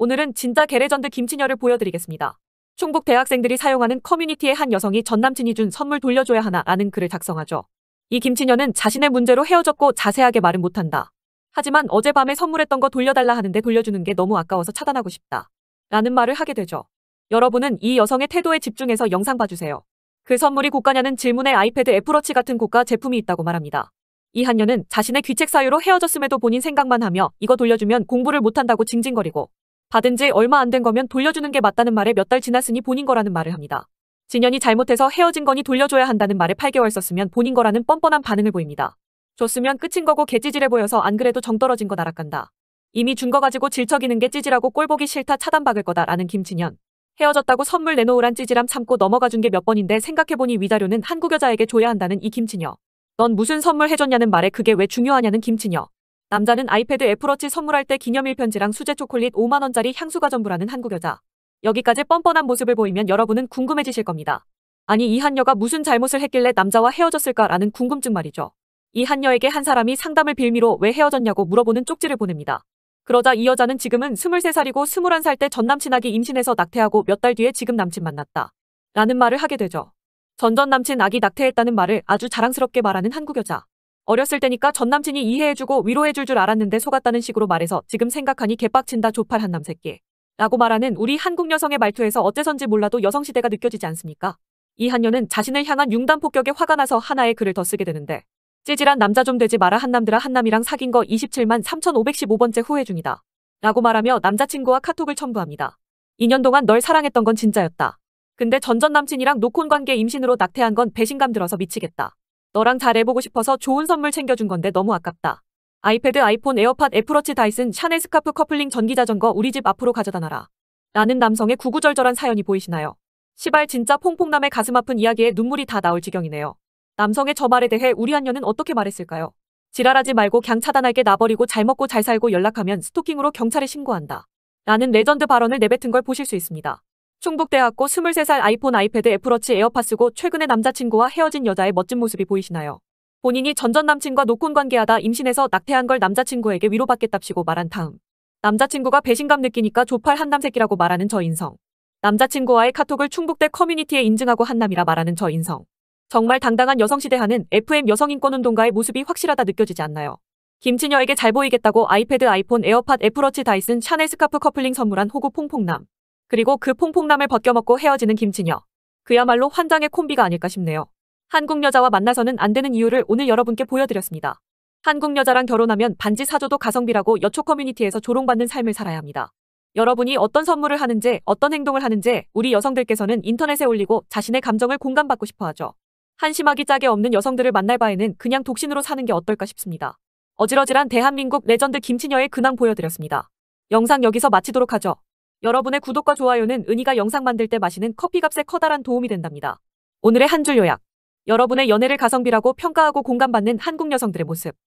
오늘은 진짜 게레전드 김치녀를 보여드리겠습니다. 충북 대학생들이 사용하는 커뮤니티에 한 여성이 전 남친이 준 선물 돌려줘야 하나 라는 글을 작성하죠. 이 김치녀는 자신의 문제로 헤어졌고 자세하게 말은 못한다. 하지만 어젯밤에 선물했던 거 돌려달라 하는데 돌려주는 게 너무 아까워서 차단하고 싶다. 라는 말을 하게 되죠. 여러분은 이 여성의 태도에 집중해서 영상 봐주세요. 그 선물이 고가냐는 질문에 아이패드 애플워치 같은 고가 제품이 있다고 말합니다. 이 한녀는 자신의 귀책 사유로 헤어졌음에도 본인 생각만 하며 이거 돌려주면 공부를 못한다고 징징거리고 받은 지 얼마 안 된 거면 돌려주는 게 맞다는 말에 몇 달 지났으니 본인 거라는 말을 합니다. 진현이 잘못해서 헤어진 거니 돌려줘야 한다는 말에 8개월 썼으면 본인 거라는 뻔뻔한 반응을 보입니다. 줬으면 끝인 거고 개찌질해 보여서 안 그래도 정 떨어진 거 날아간다. 이미 준 거 가지고 질척이는 게 찌질하고 꼴보기 싫다 차단박을 거다라는 김진현. 헤어졌다고 선물 내놓으란 찌질함 참고 넘어가 준 게 몇 번인데 생각해보니 위자료는 한국 여자에게 줘야 한다는 이 김진여. 넌 무슨 선물 해줬냐는 말에 그게 왜 중요하냐는 김진여. 남자는 아이패드 애플워치 선물할 때 기념일 편지랑 수제 초콜릿 5만원짜리 향수가 전부라는 한국 여자. 여기까지 뻔뻔한 모습을 보이면 여러분은 궁금해지실 겁니다. 아니 이한녀가 무슨 잘못을 했길래 남자와 헤어졌을까라는 궁금증 말이죠. 이한녀에게한 사람이 상담을 빌미로 왜 헤어졌냐고 물어보는 쪽지를 보냅니다. 그러자 이 여자는 지금은 23살이고 21살 때 전 남친아기 임신해서 낙태하고 몇 달 뒤에 지금 남친 만났다. 라는 말을 하게 되죠. 전전 남친 아기 낙태했다는 말을 아주 자랑스럽게 말하는 한국 여자. 어렸을 때니까 전 남친이 이해해주고 위로해줄 줄 알았는데 속았다는 식으로 말해서 지금 생각하니 개빡친다 조팔 한남 새끼. 라고 말하는 우리 한국 여성의 말투에서 어째선지 몰라도 여성시대가 느껴지지 않습니까? 이 한녀는 자신을 향한 융단 폭격에 화가 나서 하나의 글을 더 쓰게 되는데 찌질한 남자 좀 되지 마라 한남들아 한남이랑 사귄 거 27만 3515번째 후회 중이다. 라고 말하며 남자친구와 카톡을 첨부합니다. 2년 동안 널 사랑했던 건 진짜였다. 근데 전전 남친이랑 노콘 관계 임신으로 낙태한 건 배신감 들어서 미치겠다. 너랑 잘해보고 싶어서 좋은 선물 챙겨준 건데 너무 아깝다. 아이패드, 아이폰, 에어팟, 애플워치, 다이슨, 샤넬 스카프, 커플링, 전기자전거 우리 집 앞으로 가져다 놔라. 라는 남성의 구구절절한 사연이 보이시나요? 시발 진짜 퐁퐁남의 가슴 아픈 이야기에 눈물이 다 나올 지경이네요. 남성의 저 말에 대해 우리 한녀는 어떻게 말했을까요? 지랄하지 말고 경차단하게 나버리고 잘 먹고 잘 살고 연락하면 스토킹으로 경찰에 신고한다. 라는 레전드 발언을 내뱉은 걸 보실 수 있습니다. 충북대학고 23살 아이폰 아이패드 애플워치 에어팟 쓰고 최근에 남자친구와 헤어진 여자의 멋진 모습이 보이시나요? 본인이 전전 남친과 노콘 관계하다 임신해서 낙태한 걸 남자친구에게 위로받겠답시고 말한 다음 남자친구가 배신감 느끼니까 조팔 한남 새끼라고 말하는 저 인성 남자친구와의 카톡을 충북대 커뮤니티에 인증하고 한남이라 말하는 저 인성 정말 당당한 여성시대하는 FM 여성인권운동가의 모습이 확실하다 느껴지지 않나요? 김진여에게 잘 보이겠다고 아이패드 아이폰 에어팟 애플워치 다이슨 샤넬 스카프 커플링 선물한 호구 퐁퐁남 그리고 그 퐁퐁남을 벗겨먹고 헤어지는 김치녀 그야말로 환장의 콤비가 아닐까 싶네요. 한국 여자와 만나서는 안 되는 이유를 오늘 여러분께 보여드렸습니다. 한국 여자랑 결혼하면 반지 사줘도 가성비라고 여초 커뮤니티에서 조롱받는 삶을 살아야 합니다. 여러분이 어떤 선물을 하는지 어떤 행동을 하는지 우리 여성들께서는 인터넷에 올리고 자신의 감정을 공감받고 싶어 하죠. 한심하기 짝에 없는 여성들을 만날 바에는 그냥 독신으로 사는 게 어떨까 싶습니다. 어질어질한 대한민국 레전드 김치녀의 근황 보여드렸습니다. 영상 여기서 마치도록 하죠. 여러분의 구독과 좋아요는 은희가 영상 만들 때 마시는 커피값에 커다란 도움이 된답니다. 오늘의 한 줄 요약. 여러분의 연애를 가성비라고 평가하고 공감받는 한국 여성들의 모습.